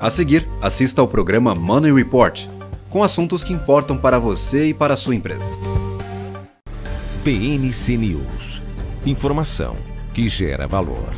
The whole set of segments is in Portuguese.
A seguir, assista ao programa Money Report, com assuntos que importam para você e para a sua empresa. BNC News. Informação que gera valor.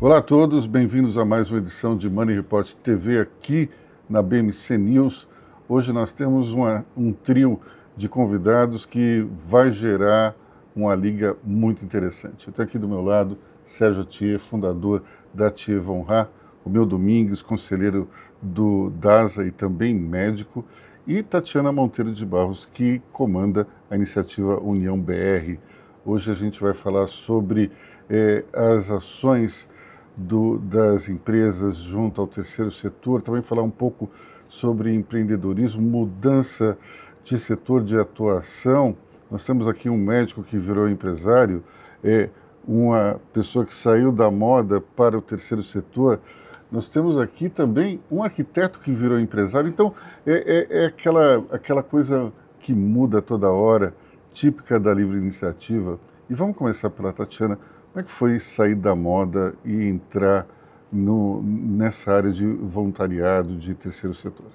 Olá a todos, bem-vindos a mais uma edição de Money Report TV aqui na BMC News. Hoje nós temos uma, um trio de convidados que vai gerar uma liga muito interessante. Eu tenho aqui do meu lado Sérgio Thier, fundador da Thier Von Rá, o meu Domingues, conselheiro do DASA e também médico, e Tatiana Monteiro de Barros, que comanda a iniciativa União BR. Hoje a gente vai falar sobre eh, as ações do, das empresas junto ao terceiro setor, também falar um pouco sobre empreendedorismo, mudança de setor de atuação. Nós temos aqui um médico que virou empresário, é uma pessoa que saiu da moda para o terceiro setor. Nós temos aqui também um arquiteto que virou empresário. Então, é, é, é aquela, aquela coisa que muda toda hora, típica da livre iniciativa. E vamos começar pela Tatiana. Como é que foi sair da moda e entrar no, nessa área de voluntariado, de terceiro setor?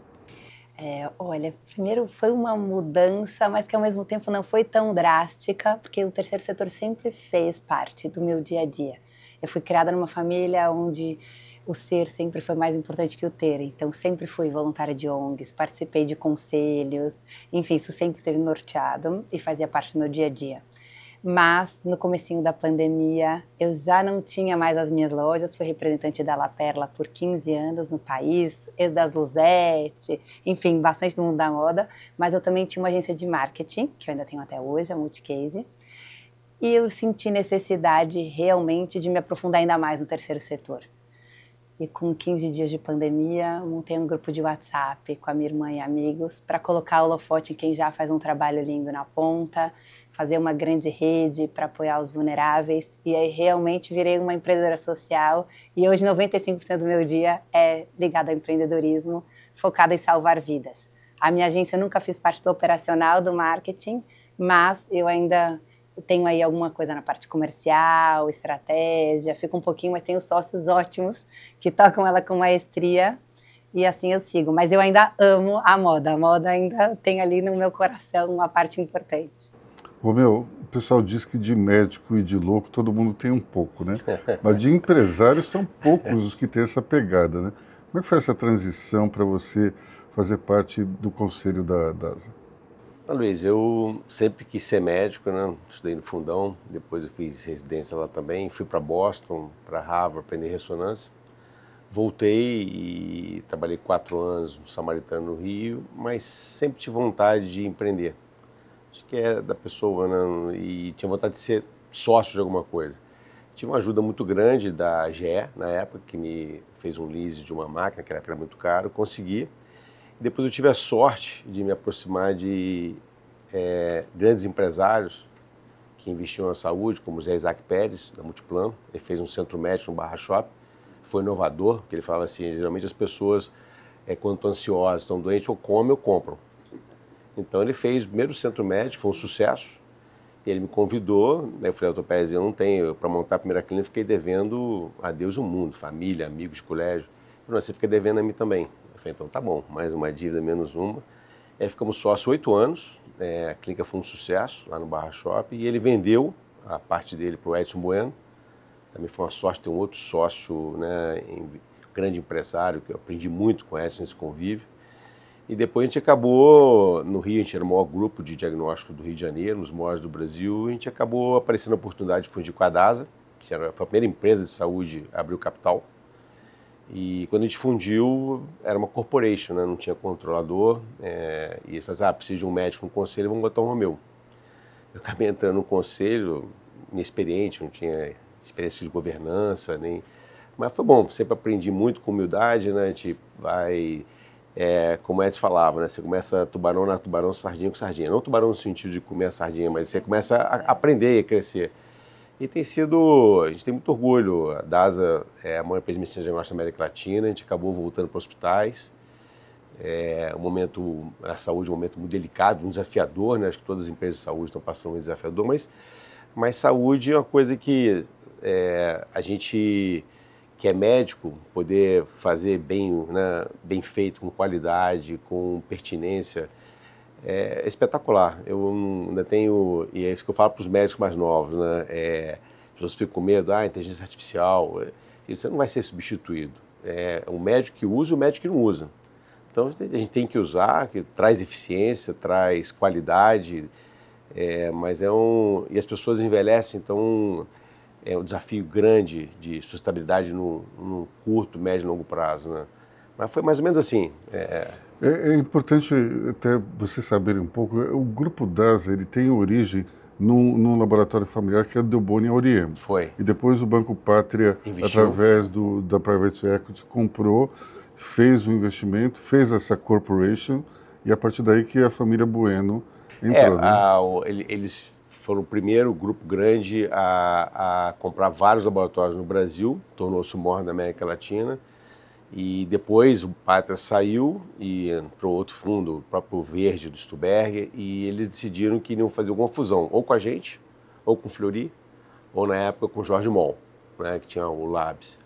É, olha, primeiro foi uma mudança, mas que ao mesmo tempo não foi tão drástica, porque o terceiro setor sempre fez parte do meu dia a dia. Eu fui criada numa família onde o ser sempre foi mais importante que o ter, então sempre fui voluntária de ONGs, participei de conselhos, enfim, isso sempre teve norteado e fazia parte do meu dia a dia. Mas no comecinho da pandemia, eu já não tinha mais as minhas lojas, fui representante da La Perla por 15 anos no país, ex das Luzete, enfim, bastante do mundo da moda, mas eu também tinha uma agência de marketing, que eu ainda tenho até hoje, a Multicase. E eu senti necessidade realmente de me aprofundar ainda mais no terceiro setor. E com 15 dias de pandemia, montei um grupo de WhatsApp com a minha irmã e amigos para colocar o holofote em quem já faz um trabalho lindo na ponta, fazer uma grande rede para apoiar os vulneráveis. E aí realmente virei uma empreendedora social. E hoje 95% do meu dia é ligado ao empreendedorismo, focado em salvar vidas. A minha agência nunca fiz parte do operacional do marketing, mas eu ainda tenho aí alguma coisa na parte comercial, estratégia, fico um pouquinho, mas tenho sócios ótimos que tocam ela com maestria e assim eu sigo. Mas eu ainda amo a moda, a moda ainda tem ali no meu coração uma parte importante. Romeu, o pessoal diz que de médico e de louco todo mundo tem um pouco, né? Mas de empresários são poucos os que têm essa pegada, né? Como é que foi essa transição para você fazer parte do conselho da DASA? Tá, Luiz, eu sempre quis ser médico, né? Estudei no Fundão, depois eu fiz residência lá também, fui para Boston, para Harvard, aprender ressonância. Voltei e trabalhei quatro anos no Samaritano no Rio, mas sempre tive vontade de empreender. Acho que é da pessoa, né? E tinha vontade de ser sócio de alguma coisa. Tive uma ajuda muito grande da GE, na época, que me fez um lease de uma máquina, que era muito caro, consegui. Depois eu tive a sorte de me aproximar de é, grandes empresários que investiam na saúde, como o Zé Isaac Pérez, da Multiplano. Ele fez um centro médico, um barra shop. Foi inovador, porque ele falava assim, geralmente as pessoas, é, quando estão ansiosas, estão doentes, ou comem ou compram. Então ele fez o primeiro centro médico, foi um sucesso. Ele me convidou, né, eu falei, doutor Pérez, eu não tenho, para montar a primeira clínica, fiquei devendo a Deus o mundo, família, amigos, colégio. Ele falou, você fica devendo a mim também. Eu falei, então tá bom, mais uma dívida, menos uma. Aí ficamos sócios oito anos, é, a clínica foi um sucesso lá no Barra Shop e ele vendeu a parte dele para o Edson Bueno. Também foi uma sorte ter um outro sócio, né, em, grande empresário, que eu aprendi muito com o Edson nesse convívio. E depois a gente acabou, no Rio, a gente era o maior grupo de diagnóstico do Rio de Janeiro, nos maiores do Brasil, a gente acabou aparecendo a oportunidade de fundir com a DASA, que era, foi a primeira empresa de saúde a abrir o capital. E quando a gente fundiu, era uma corporation, né? não tinha controlador. É, e eles falaram, assim, ah, preciso de um médico, um conselho, vamos botar um Romeu. Eu acabei entrando no conselho, inexperiente, não tinha experiência de governança, nem... Mas foi bom, sempre aprendi muito com humildade, né? A gente vai... É, como Edson falava, né? Você começa tubarão na tubarão, sardinha com sardinha. Não tubarão no sentido de comer a sardinha, mas você começa a aprender e crescer. E tem sido, a gente tem muito orgulho. A DASA é a maior empresa de medicina de negócio da América Latina, a gente acabou voltando para hospitais. É um momento, a saúde é um momento muito delicado, um desafiador, né? Acho que todas as empresas de saúde estão passando um desafiador, mas, mas saúde é uma coisa que é, a gente que é médico poder fazer bem, né, bem feito, com qualidade, com pertinência, é espetacular. Eu ainda tenho, e é isso que eu falo para os médicos mais novos, né? É, as pessoas ficam com medo, ah, inteligência artificial, é, você não vai ser substituído. É um médico que usa e o médico que não usa. Então a gente tem que usar, que traz eficiência, traz qualidade, é, mas é um. E as pessoas envelhecem, então é um desafio grande de sustentabilidade no, no curto, médio e longo prazo. Né? Mas foi mais ou menos assim. É... É, é, importante até você saber um pouco. É, o grupo DASA ele tem origem num, num laboratório familiar que é do Boni Auriem. Foi. E depois o Banco Pátria, Investiu. através do, da private equity, comprou, fez o um investimento, fez essa corporation e a partir daí que a família Bueno entrou. É, né? a, o, eles foram o primeiro grupo grande a, a comprar vários laboratórios no Brasil, tornou-se o maior da América Latina e depois o Pátria saiu e entrou outro fundo, o próprio Verde do Stuberger, e eles decidiram que iriam fazer alguma fusão, ou com a gente, ou com o Fleury, ou na época com o Jorge Mol, né, que tinha o Labs.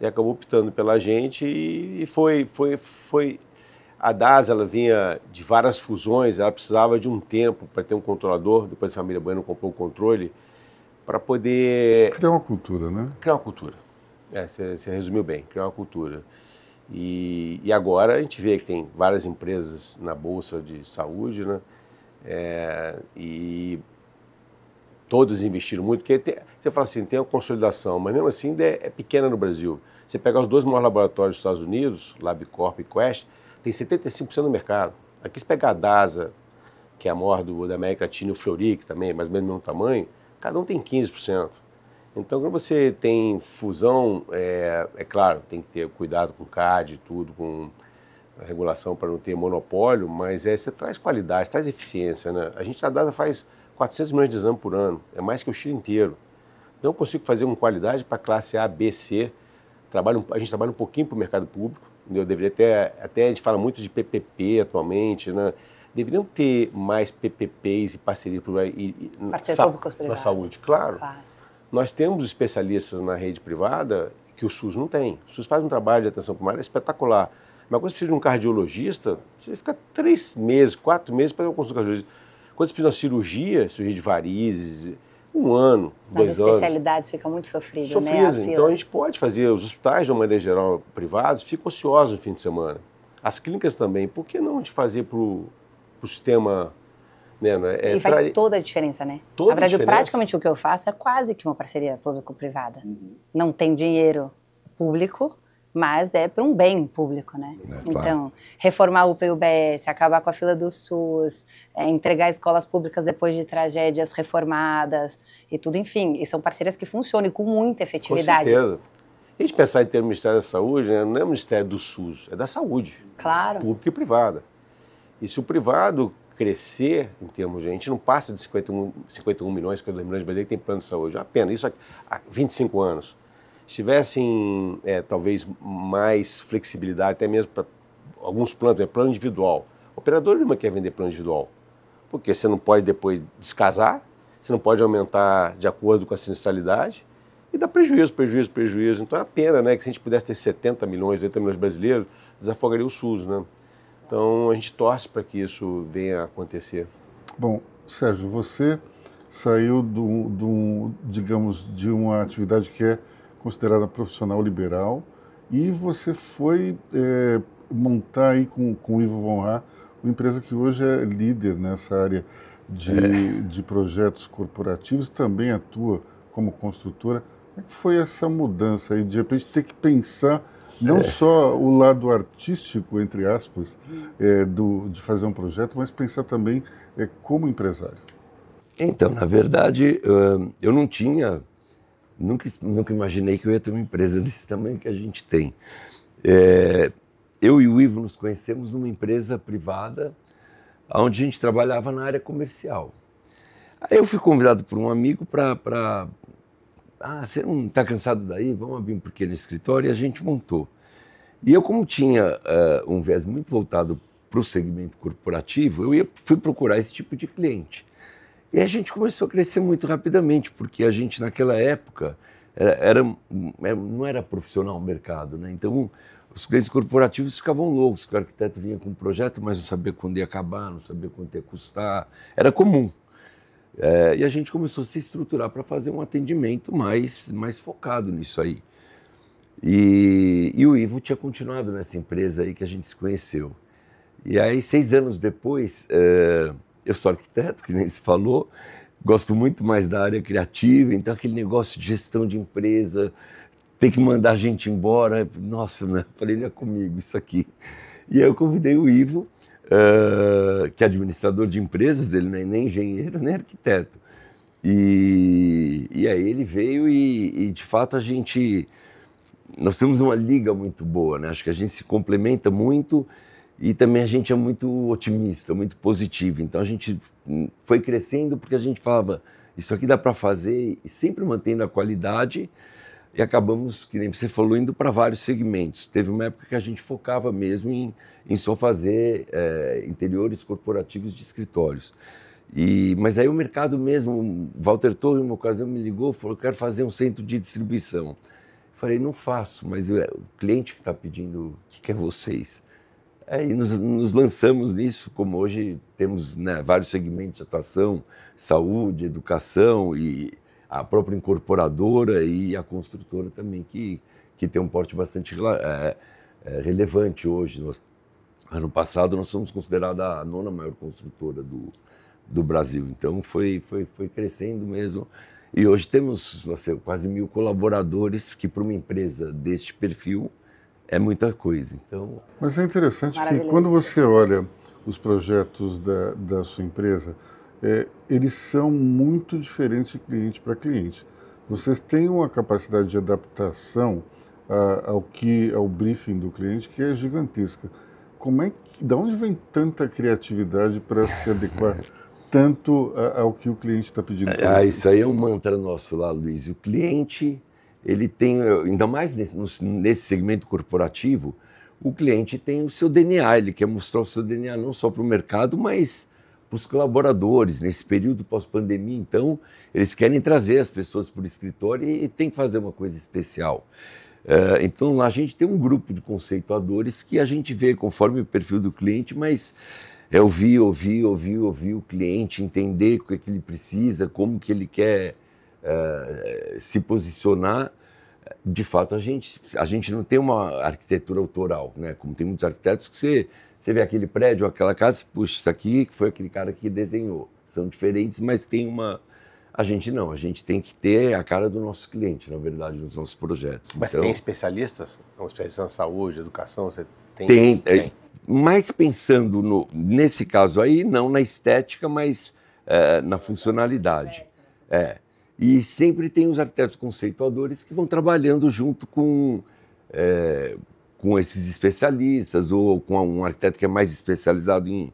E acabou optando pela gente e, foi, foi, foi... A DAS ela vinha de várias fusões, ela precisava de um tempo para ter um controlador, depois a família Bueno comprou o controle, para poder... Criar uma cultura, né? Criar uma cultura é, você resumiu bem, criar uma cultura. E, e, agora a gente vê que tem várias empresas na Bolsa de Saúde, né? É, e todos investiram muito, porque tem, você fala assim, tem uma consolidação, mas mesmo assim ainda é, é, pequena no Brasil. Você pega os dois maiores laboratórios dos Estados Unidos, LabCorp e Quest, tem 75% do mercado. Aqui se pegar a DASA, que é a maior do, da América Latina, e o Fleury, que também é mais ou menos do mesmo tamanho, cada um tem 15%. Então, quando você tem fusão, é, é claro, tem que ter cuidado com CAD, tudo, com a regulação para não ter monopólio, mas é, você traz qualidade, traz eficiência. Né? A gente, na DASA, faz 400 milhões de exames por ano, é mais que o Chile inteiro. Então, eu consigo fazer com qualidade para classe A, B, C. Trabalho, a gente trabalha um pouquinho para o mercado público, eu deveria até, até a gente fala muito de PPP atualmente, né? deveriam ter mais PPPs e parcerias na, sa na saúde, claro. claro. Nós temos especialistas na rede privada que o SUS não tem. O SUS faz um trabalho de atenção primária espetacular. Mas quando você precisa de um cardiologista, você fica três meses, quatro meses para fazer uma consulta cardiologista. Quando você precisa de uma cirurgia, cirurgia de varizes, um ano, Mas dois anos. As especialidades ficam muito sofridas, né? sofridas. né? Então a gente pode fazer, os hospitais, de uma maneira geral, privados, ficam ociosos no fim de semana. As clínicas também. Por que não a gente fazer para o sistema né, é? é, e faz toda a diferença, né? Toda Na verdade, diferença. praticamente o que eu faço é quase que uma parceria público-privada. Uhum. Não tem dinheiro público, mas é para um bem público, né? É, então, claro. reformar o PUBS, acabar com a fila do SUS, é, entregar escolas públicas depois de tragédias reformadas e tudo, enfim. E são parcerias que funcionam e com muita efetividade. Com certeza. E a gente pensar em ter o Ministério da Saúde, né, não é o Ministério do SUS, é da Saúde. Claro. Público e privada. E se o privado crescer em termos de. A gente não passa de 51, 51 milhões, 52 milhões de brasileiros que têm plano de saúde. É pena. isso há 25 anos. Se tivessem é, talvez mais flexibilidade, até mesmo para alguns planos, é plano individual. O operador nenhuma quer vender plano individual, porque você não pode depois descasar, você não pode aumentar de acordo com a sinistralidade e dá prejuízo, prejuízo, prejuízo. Então é uma pena né, que se a gente pudesse ter 70 milhões, 80 milhões de brasileiros, desafogaria o SUS. Né? Então a gente torce para que isso venha a acontecer. Bom, Sérgio, você saiu do, do, digamos, de uma atividade que é considerada profissional liberal e você foi é, montar aí com, com o Ivo Von Ra, uma empresa que hoje é líder nessa área de, é. de projetos corporativos, também atua como construtora. Como é que foi essa mudança aí, de repente ter que pensar não é. só o lado artístico, entre aspas, é, do, de fazer um projeto, mas pensar também é, como empresário. Então, na verdade, eu não tinha, nunca, nunca imaginei que eu ia ter uma empresa desse tamanho que a gente tem. É, eu e o Ivo nos conhecemos numa empresa privada, onde a gente trabalhava na área comercial. Aí eu fui convidado por um amigo para ah, você não está cansado daí? Vamos abrir um pequeno escritório e a gente montou. E eu, como tinha uh, um viés muito voltado para o segmento corporativo, eu ia, fui procurar esse tipo de cliente. E a gente começou a crescer muito rapidamente, porque a gente, naquela época, era, era é, não era profissional o mercado. Né? Então, os clientes corporativos ficavam loucos, o arquiteto vinha com um projeto, mas não sabia quando ia acabar, não sabia quanto ia custar. Era comum. É, e a gente começou a se estruturar para fazer um atendimento mais, mais focado nisso aí. E, e, o Ivo tinha continuado nessa empresa aí que a gente se conheceu. E aí, seis anos depois, é, eu sou arquiteto, que nem se falou, gosto muito mais da área criativa, então aquele negócio de gestão de empresa, tem que mandar a gente embora, nossa, né? falei, não é comigo isso aqui. E aí eu convidei o Ivo uh, que é administrador de empresas, ele não é nem engenheiro, nem arquiteto. E, e aí ele veio e, e, de fato, a gente. Nós temos uma liga muito boa, né? Acho que a gente se complementa muito e também a gente é muito otimista, muito positivo. Então a gente foi crescendo porque a gente falava: isso aqui dá para fazer, e sempre mantendo a qualidade e acabamos, que nem você falou, indo para vários segmentos. Teve uma época que a gente focava mesmo em, em só fazer é, interiores corporativos de escritórios. E, mas aí o mercado mesmo, Walter Torre, uma ocasião, me ligou e falou: quero fazer um centro de distribuição. falei: não faço, mas eu, o cliente que está pedindo, o que, é vocês? Aí nos, nos, lançamos nisso, como hoje temos né, vários segmentos de atuação, saúde, educação e a própria incorporadora e a construtora também, que, que tem um porte bastante é, é, relevante hoje. ano passado, nós somos considerada a nona maior construtora do, do Brasil. Então, foi, foi, foi crescendo mesmo. E hoje temos sei, quase mil colaboradores, que para uma empresa deste perfil é muita coisa. Então, Mas é interessante que quando você olha os projetos da, da sua empresa, é, eles são muito diferentes de cliente para cliente. Vocês têm uma capacidade de adaptação a, ao que ao briefing do cliente que é gigantesca. Como é que, da onde vem tanta criatividade para se adequar tanto a, ao que o cliente está pedindo? Ah, isso aí é um mantra nosso lá, Luiz. O cliente ele tem, ainda mais nesse, nesse, segmento corporativo, o cliente tem o seu DNA, ele quer mostrar o seu DNA não só para o mercado, mas para os colaboradores. Nesse período pós-pandemia, então, eles querem trazer as pessoas para o escritório e, tem que fazer uma coisa especial. Eh, então, lá a gente tem um grupo de conceituadores que a gente vê conforme o perfil do cliente, mas é ouvir, ouvir, ouvir, ouvir o cliente, entender o que, é que ele precisa, como que ele quer uh, se posicionar de fato, a gente, a gente não tem uma arquitetura autoral, né? Como tem muitos arquitetos que você, você vê aquele prédio, aquela casa, puxa, isso aqui foi aquele cara que desenhou. São diferentes, mas tem uma. A gente não, a gente tem que ter a cara do nosso cliente, na verdade, nos nossos projetos. Mas então, tem especialistas? Um especialista na saúde, educação, você tem? Tem. É, tem. Mas pensando no, nesse caso aí, não na estética, mas é, na funcionalidade. É, e sempre tem os arquitetos conceituadores que vão trabalhando junto com, é, com esses especialistas ou com um arquiteto que é mais especializado em,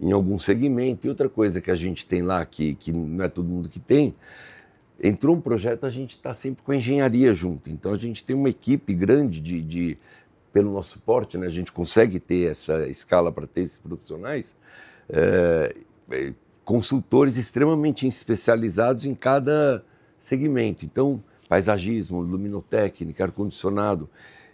em algum segmento. E outra coisa que a gente tem lá, que, que não é todo mundo que tem, entrou um projeto, a gente está sempre com a engenharia junto. Então a gente tem uma equipe grande de, de pelo nosso porte, né, a gente consegue ter essa escala para ter esses profissionais. É, consultores extremamente especializados em cada segmento. Então, paisagismo, luminotécnica, ar-condicionado.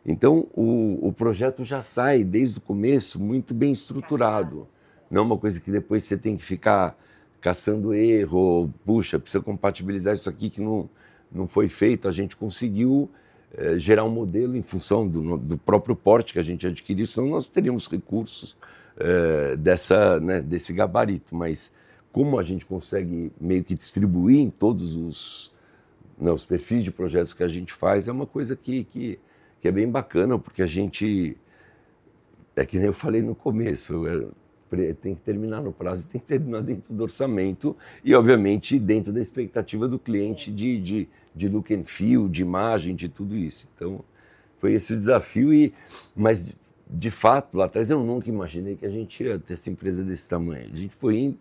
Então, o, o, projeto já sai desde o começo muito bem estruturado. Não é uma coisa que depois você tem que ficar caçando erro, puxa, precisa compatibilizar isso aqui que não, não foi feito. A gente conseguiu eh, gerar um modelo em função do, do, próprio porte que a gente adquiriu, senão nós teríamos recursos eh, dessa, né, desse gabarito. Mas como a gente consegue meio que distribuir em todos os, né, os perfis de projetos que a gente faz, é uma coisa que, que, que é bem bacana, porque a gente. É que nem eu falei no começo, é, tem que terminar no prazo, tem que terminar dentro do orçamento e, obviamente, dentro da expectativa do cliente de, de, de look and feel, de imagem, de tudo isso. Então, foi esse o desafio, e, mas de fato, lá atrás eu nunca imaginei que a gente ia ter essa empresa desse tamanho. A gente foi indo,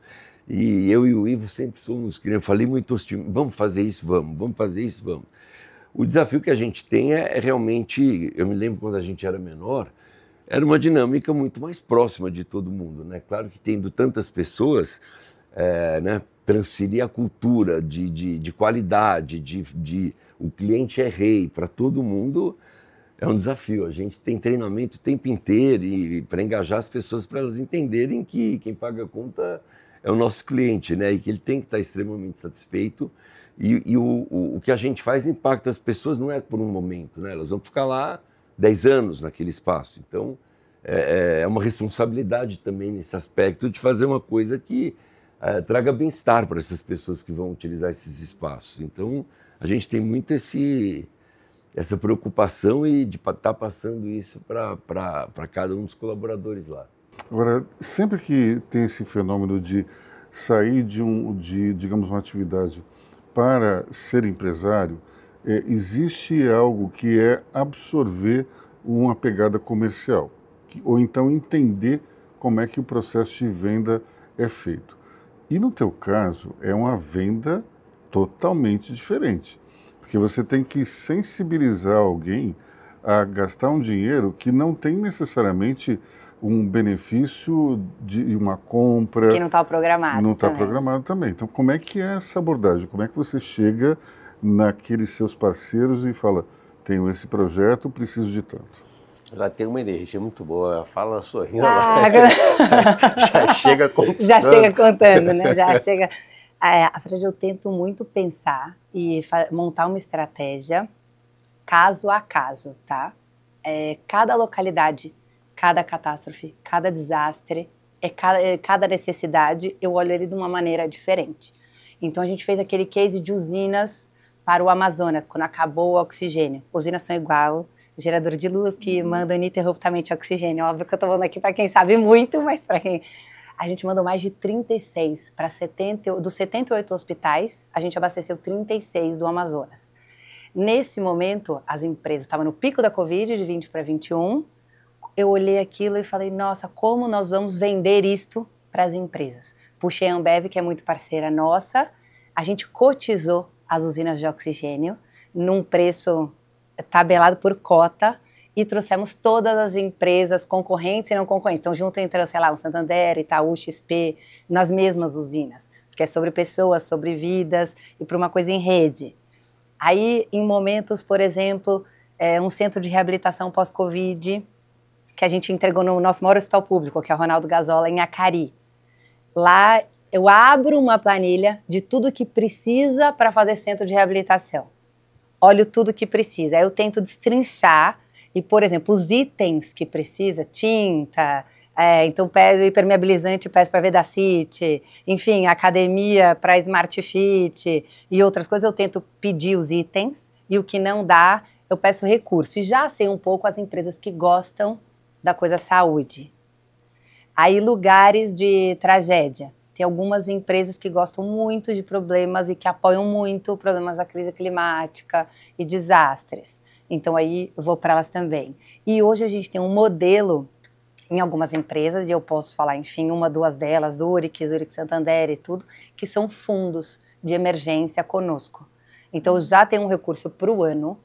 e eu e o Ivo sempre somos, que eu falei muito hostil. vamos fazer isso, vamos, vamos fazer isso, vamos. O desafio que a gente tem é, é realmente, eu me lembro quando a gente era menor, era uma dinâmica muito mais próxima de todo mundo, né? Claro que tendo tantas pessoas, é, né? transferir a cultura de, de, de qualidade, de, de, o cliente é rei para todo mundo é um desafio. A gente tem treinamento o tempo inteiro e, e para engajar as pessoas para elas entenderem que quem paga a conta é o nosso cliente, né? E que ele tem que estar extremamente satisfeito. E, e o, o, o, que a gente faz impacta as pessoas não é por um momento, né? Elas vão ficar lá 10 anos naquele espaço. Então, é, é, é uma responsabilidade também nesse aspecto de fazer uma coisa que é, traga bem-estar para essas pessoas que vão utilizar esses espaços. Então, a gente tem muito esse, essa preocupação e de estar tá passando isso para cada um dos colaboradores lá. Agora, sempre que tem esse fenômeno de sair de, um, de digamos, uma atividade para ser empresário, é, existe algo que é absorver uma pegada comercial, que, ou então entender como é que o processo de venda é feito. E no teu caso, é uma venda totalmente diferente, porque você tem que sensibilizar alguém a gastar um dinheiro que não tem necessariamente um benefício de uma compra. Que não está programado. Não está programado também. Então, como é que é essa abordagem? Como é que você chega naqueles seus parceiros e fala: tenho esse projeto, preciso de tanto? Ela tem uma energia muito boa, ela fala sorrindo. Ah, já chega contando. Já chega contando, né? Já chega. É, a Fred, eu tento muito pensar e montar uma estratégia caso a caso, tá? É, cada localidade cada catástrofe, cada desastre, é cada, é cada necessidade, eu olho ele de uma maneira diferente. Então a gente fez aquele case de usinas para o Amazonas, quando acabou o oxigênio. Usinas são igual gerador de luz que uhum. manda ininterruptamente oxigênio. Óbvio que eu estou falando aqui para quem sabe muito, mas para quem a gente mandou mais de 36 para 70, dos 78 hospitais, a gente abasteceu 36 do Amazonas. Nesse momento, as empresas estavam no pico da Covid, de 20 para 21, eu olhei aquilo e falei, nossa, como nós vamos vender isto para as empresas? Puxei a Ambev, que é muito parceira nossa, a gente cotizou as usinas de oxigênio num preço tabelado por cota e trouxemos todas as empresas concorrentes e não concorrentes. Então, junto entre, sei lá, o Santander, Itaú, XP, nas mesmas usinas, porque é sobre pessoas, sobre vidas e para uma coisa em rede. Aí, em momentos, por exemplo, é um centro de reabilitação pós-Covid, que a gente entregou no nosso maior hospital público, que é o Ronaldo Gazola, em Acari. Lá eu abro uma planilha de tudo que precisa para fazer centro de reabilitação. Olho tudo que precisa. Aí eu tento destrinchar e, por exemplo, os itens que precisa, tinta, é, então peço impermeabilizante, peço para Vedacite, enfim, academia para Smart Fit e outras coisas, eu tento pedir os itens e o que não dá, eu peço recurso. E já sei um pouco as empresas que gostam da coisa saúde. Aí lugares de tragédia. Tem algumas empresas que gostam muito de problemas e que apoiam muito problemas da crise climática e desastres. Então aí eu vou para elas também. E hoje a gente tem um modelo em algumas empresas, e eu posso falar, enfim, uma, duas delas, Uric, Zurich Santander e tudo, que são fundos de emergência conosco. Então já tem um recurso para o ano,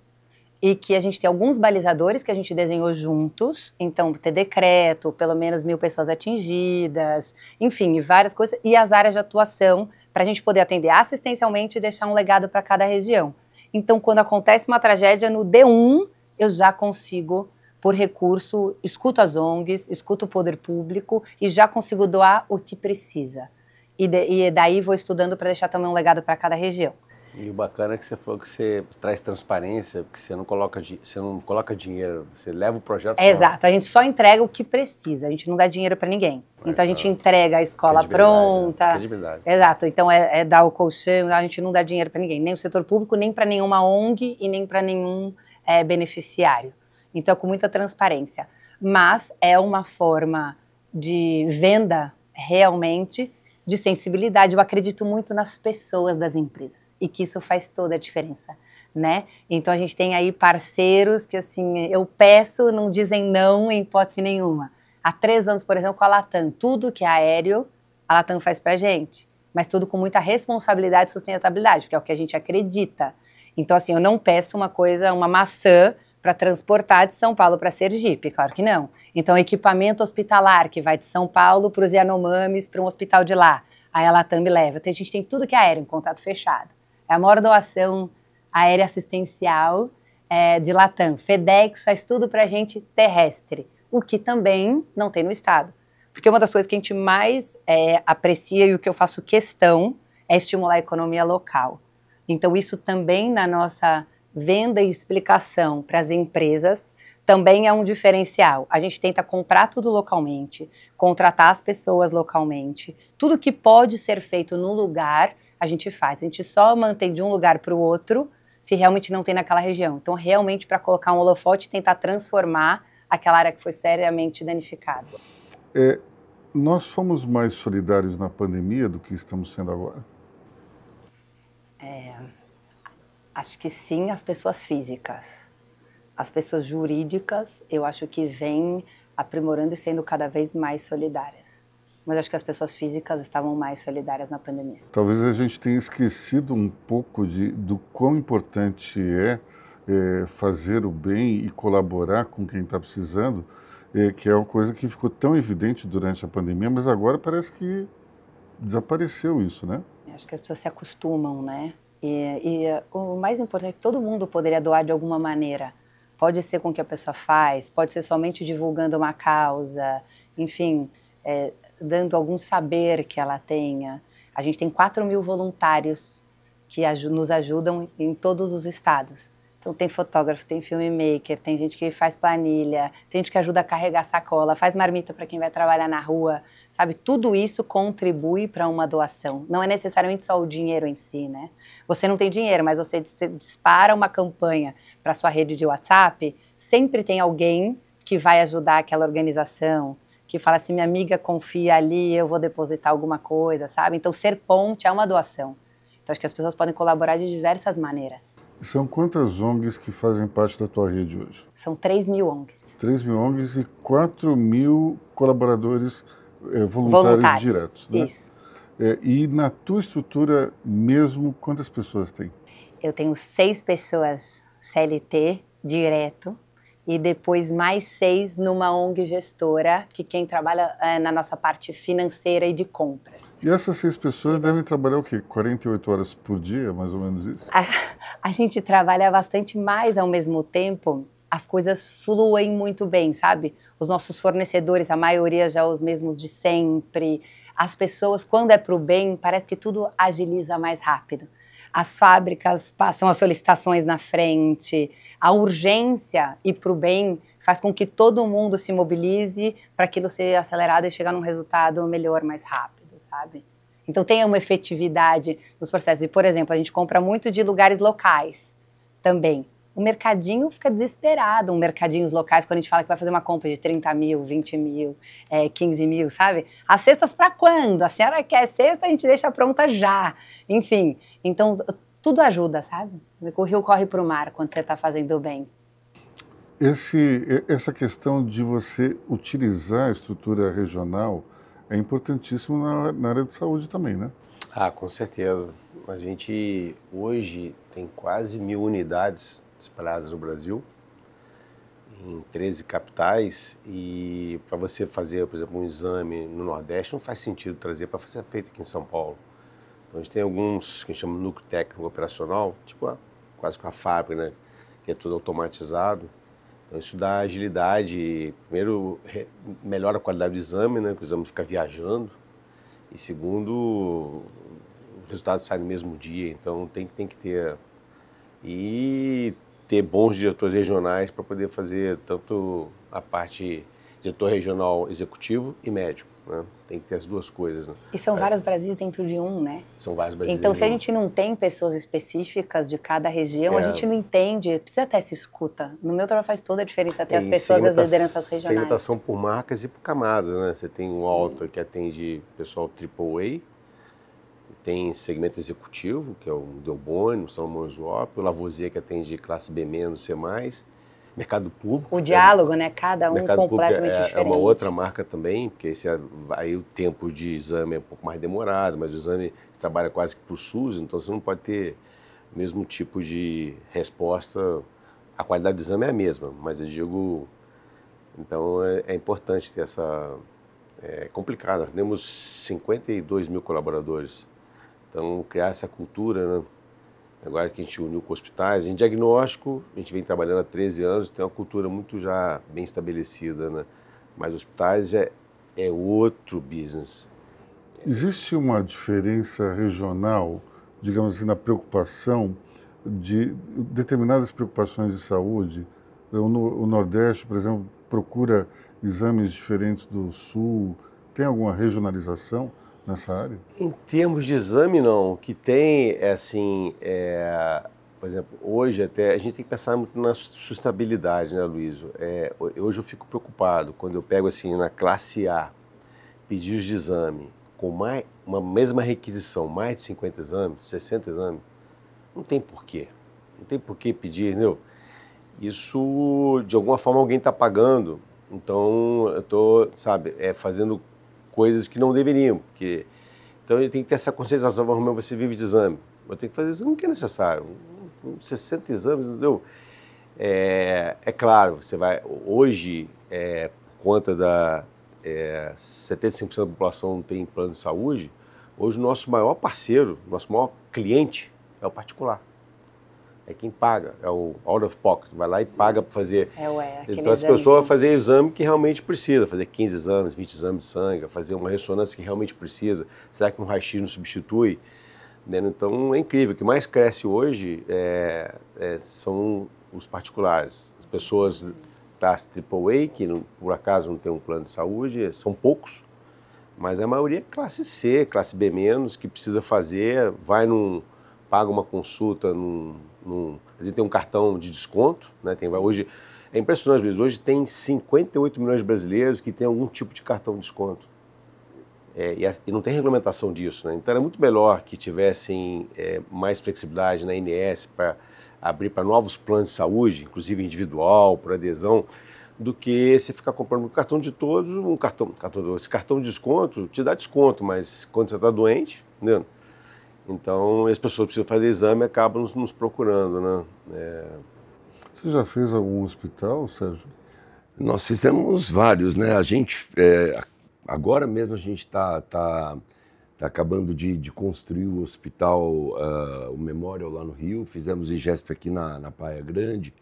e que a gente tem alguns balizadores que a gente desenhou juntos, então ter decreto, pelo menos mil pessoas atingidas, enfim, várias coisas, e as áreas de atuação para a gente poder atender assistencialmente e deixar um legado para cada região. Então, quando acontece uma tragédia no D1, eu já consigo, por recurso, escuto as ONGs, escuto o poder público e já consigo doar o que precisa. E, de, e daí vou estudando para deixar também um legado para cada região. E o bacana é que você falou que você traz transparência, porque você não coloca, você não coloca dinheiro, você leva o projeto. É exato, a gente só entrega o que precisa, a gente não dá dinheiro para ninguém. Mas então a gente é entrega a escola né? pronta. Credibilidade. Exato, então é, é dar o colchão, a gente não dá dinheiro para ninguém, nem o setor público, nem para nenhuma ONG e nem para nenhum é, beneficiário. Então é com muita transparência. Mas é uma forma de venda realmente de sensibilidade. Eu acredito muito nas pessoas das empresas e que isso faz toda a diferença, né? Então a gente tem aí parceiros que assim, eu peço, não dizem não em hipótese nenhuma. Há três anos, por exemplo, com a Latam, tudo que é aéreo, a Latam faz pra gente, mas tudo com muita responsabilidade e sustentabilidade, porque é o que a gente acredita. Então assim, eu não peço uma coisa, uma maçã para transportar de São Paulo para Sergipe, claro que não. Então, equipamento hospitalar que vai de São Paulo para os Yanomamis, para um hospital de lá. Aí a Latam me leva. Então, a gente tem tudo que é aéreo, em contato fechado. É a maior doação aérea assistencial é, de Latam. FedEx faz tudo para a gente terrestre, o que também não tem no Estado. Porque uma das coisas que a gente mais é, aprecia e o que eu faço questão é estimular a economia local. Então, isso também na nossa venda e explicação para as empresas também é um diferencial. A gente tenta comprar tudo localmente, contratar as pessoas localmente. Tudo que pode ser feito no lugar a gente faz. A gente só mantém de um lugar para o outro se realmente não tem naquela região. Então, realmente, para colocar um holofote tentar transformar aquela área que foi seriamente danificada. É, nós fomos mais solidários na pandemia do que estamos sendo agora? É, acho que sim, as pessoas físicas. As pessoas jurídicas, eu acho que vêm aprimorando e sendo cada vez mais solidárias mas acho que as pessoas físicas estavam mais solidárias na pandemia. Talvez a gente tenha esquecido um pouco de, do quão importante é, é fazer o bem e colaborar com quem está precisando, é, que é uma coisa que ficou tão evidente durante a pandemia, mas agora parece que desapareceu isso, né? Acho que as pessoas se acostumam, né? E, e o mais importante é que todo mundo poderia doar de alguma maneira. Pode ser com o que a pessoa faz, pode ser somente divulgando uma causa, enfim, é, dando algum saber que ela tenha. A gente tem 4 mil voluntários que nos ajudam em todos os estados. Então tem fotógrafo, tem filmmaker, tem gente que faz planilha, tem gente que ajuda a carregar sacola, faz marmita para quem vai trabalhar na rua, sabe? Tudo isso contribui para uma doação. Não é necessariamente só o dinheiro em si, né? Você não tem dinheiro, mas você dispara uma campanha para sua rede de WhatsApp, sempre tem alguém que vai ajudar aquela organização, que fala assim, minha amiga confia ali, eu vou depositar alguma coisa, sabe? Então, ser ponte é uma doação. Então, acho que as pessoas podem colaborar de diversas maneiras. São quantas ONGs que fazem parte da tua rede hoje? São 3 mil ONGs. 3 mil ONGs e 4 mil colaboradores é, voluntários, voluntários, diretos. Né? Isso. É, e na tua estrutura mesmo, quantas pessoas tem? Eu tenho seis pessoas CLT direto e depois mais seis numa ONG gestora, que quem trabalha é, na nossa parte financeira e de compras. E essas seis pessoas devem trabalhar o quê? 48 horas por dia, mais ou menos isso? A, a gente trabalha bastante mais ao mesmo tempo, as coisas fluem muito bem, sabe? Os nossos fornecedores, a maioria já os mesmos de sempre. As pessoas, quando é para o bem, parece que tudo agiliza mais rápido as fábricas passam as solicitações na frente, a urgência e para o bem faz com que todo mundo se mobilize para aquilo ser acelerado e chegar num resultado melhor, mais rápido, sabe? Então tem uma efetividade nos processos. E, por exemplo, a gente compra muito de lugares locais também o mercadinho fica desesperado, um mercadinho, os locais, quando a gente fala que vai fazer uma compra de 30 mil, 20 mil, é, 15 mil, sabe? As cestas para quando? A senhora quer cesta, a gente deixa pronta já. Enfim, então tudo ajuda, sabe? O rio corre para o mar quando você está fazendo bem. Esse, essa questão de você utilizar a estrutura regional é importantíssimo na, na área de saúde também, né? Ah, com certeza. A gente hoje tem quase mil unidades espalhadas no Brasil, em 13 capitais. E para você fazer, por exemplo, um exame no Nordeste, não faz sentido trazer para ser feito aqui em São Paulo. Então a gente tem alguns que a gente chama núcleo técnico operacional, tipo a, quase com a fábrica, né? que é tudo automatizado. Então isso dá agilidade, primeiro re, melhora a qualidade do exame, né? que o exame fica viajando, e segundo, o resultado sai no mesmo dia, então tem, tem que ter. E ter bons diretores regionais para poder fazer tanto a parte diretor regional executivo e médico. Né? Tem que ter as duas coisas. Né? E são é. vários Brasis dentro de um, né? São vários Brasis. Então, se a gente não tem pessoas específicas de cada região, é. a gente não entende, precisa até se escuta. No meu trabalho faz toda a diferença até as pessoas das lideranças regionais. Segmentação por marcas e por camadas, né? Você tem um Sim. alto que atende pessoal AAA, tem segmento executivo, que é o Delboni, o São Monjope, o Lavoisier, que atende classe B-, C+, mercado público. O é diálogo, é, né? Cada um completamente é, diferente. É uma outra marca também, porque esse, é, aí o tempo de exame é um pouco mais demorado, mas o exame trabalha quase que para o SUS, então você não pode ter o mesmo tipo de resposta. A qualidade do exame é a mesma, mas eu digo... Então é, é importante ter essa... É complicado, nós temos 52 mil colaboradores então, criar essa cultura, né? agora que a gente uniu com hospitais, em diagnóstico, a gente vem trabalhando há 13 anos, tem então é uma cultura muito já bem estabelecida, né? mas hospitais é, é outro business. Existe uma diferença regional, digamos assim, na preocupação de determinadas preocupações de saúde? O Nordeste, por exemplo, procura exames diferentes do Sul, tem alguma regionalização? nessa área? Em termos de exame, não. O que tem, é, assim, é, por exemplo, hoje até, a gente tem que pensar muito na sustentabilidade, né, Luísio? É, hoje eu fico preocupado quando eu pego, assim, na classe A, pedidos de exame com mais, uma mesma requisição, mais de 50 exames, 60 exames, não tem porquê. Não tem porquê pedir, entendeu? Isso, de alguma forma, alguém está pagando. Então, eu estou, sabe, é, fazendo coisas que não deveriam. Porque... Então ele tem que ter essa conscientização, Romeu, você vive de exame. Eu tenho que fazer exame que é necessário. 60 exames, entendeu? É, é claro, você vai. Hoje, é, por conta da. É, 75% da população não tem plano de saúde. Hoje, o nosso maior parceiro, nosso maior cliente é o particular é quem paga, é o out of pocket, vai lá e paga para fazer. É, ué, então as pessoas vão fazer exame que realmente precisa, fazer 15 exames, 20 exames de sangue, fazer uma ressonância que realmente precisa. Será que um raio-x não substitui? Né? Então é incrível. O que mais cresce hoje é, é, são os particulares, as pessoas das AAA que não, por acaso não tem um plano de saúde, são poucos, mas a maioria é classe C, classe B menos que precisa fazer, vai num paga uma consulta num num, a gente tem um cartão de desconto, né? Tem, hoje é impressionante, Luiz. Hoje tem 58 milhões de brasileiros que têm algum tipo de cartão de desconto. É, e, a, e, não tem regulamentação disso, né? Então era muito melhor que tivessem é, mais flexibilidade na INS para abrir para novos planos de saúde, inclusive individual, por adesão, do que você ficar comprando um cartão de todos, um cartão, cartão esse cartão de desconto te dá desconto, mas quando você está doente, entendeu? Né, então, as pessoas precisam fazer exame e acabam nos, nos procurando, né? É... Você já fez algum hospital, Sérgio? Nós fizemos vários, né? A gente, é, agora mesmo a gente está tá, tá acabando de, de, construir o hospital, uh, o Memorial lá no Rio, fizemos o IGESP aqui na, na Praia Grande.